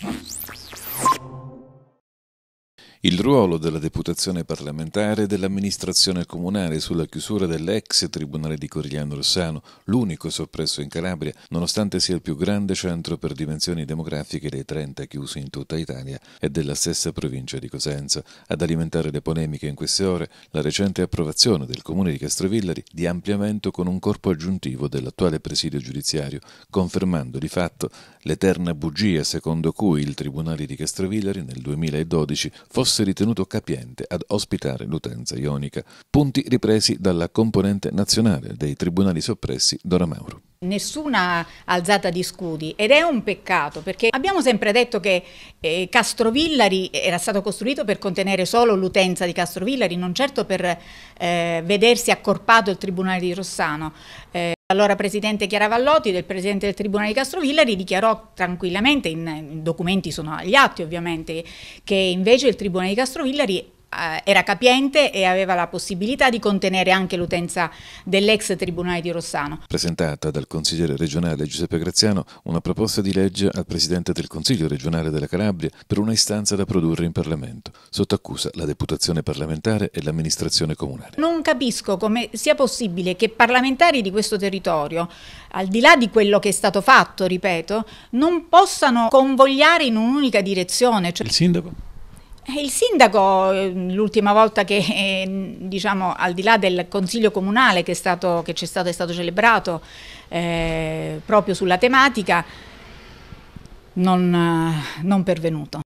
Thank you. Il ruolo della deputazione parlamentare e dell'amministrazione comunale sulla chiusura dell'ex tribunale di Corigliano Rossano, l'unico soppresso in Calabria, nonostante sia il più grande centro per dimensioni demografiche dei 30 chiusi in tutta Italia e della stessa provincia di Cosenza. Ad alimentare le polemiche in queste ore la recente approvazione del comune di Castrovillari di ampliamento con un corpo aggiuntivo dell'attuale presidio giudiziario, confermando di fatto l'eterna bugia secondo cui il tribunale di Castrovillari nel 2012 fosse fosse ritenuto capiente ad ospitare l'utenza ionica, punti ripresi dalla componente nazionale dei tribunali soppressi Dora Mauro nessuna alzata di scudi ed è un peccato perché abbiamo sempre detto che eh, Castrovillari era stato costruito per contenere solo l'utenza di Castrovillari, non certo per eh, vedersi accorpato il Tribunale di Rossano. Eh, allora Presidente Chiara Vallotti, del Presidente del Tribunale di Castrovillari, dichiarò tranquillamente, i documenti sono agli atti ovviamente, che invece il Tribunale di Castrovillari eh, era capiente e aveva la possibilità di contenere anche l'utenza dell'ex Tribunale di Rossano. Presentata dal consigliere regionale Giuseppe Graziano una proposta di legge al presidente del Consiglio regionale della Calabria per una istanza da produrre in Parlamento. Sotto accusa la deputazione parlamentare e l'amministrazione comunale. Non capisco come sia possibile che parlamentari di questo territorio, al di là di quello che è stato fatto, ripeto, non possano convogliare in un'unica direzione. Cioè... Il sindaco? Eh, il sindaco, ehm, l'ultima volta che, ehm, diciamo, al di là del consiglio comunale che, è stato, che c'è stato, è stato celebrato eh, proprio sulla tematica, non, eh, non pervenuto.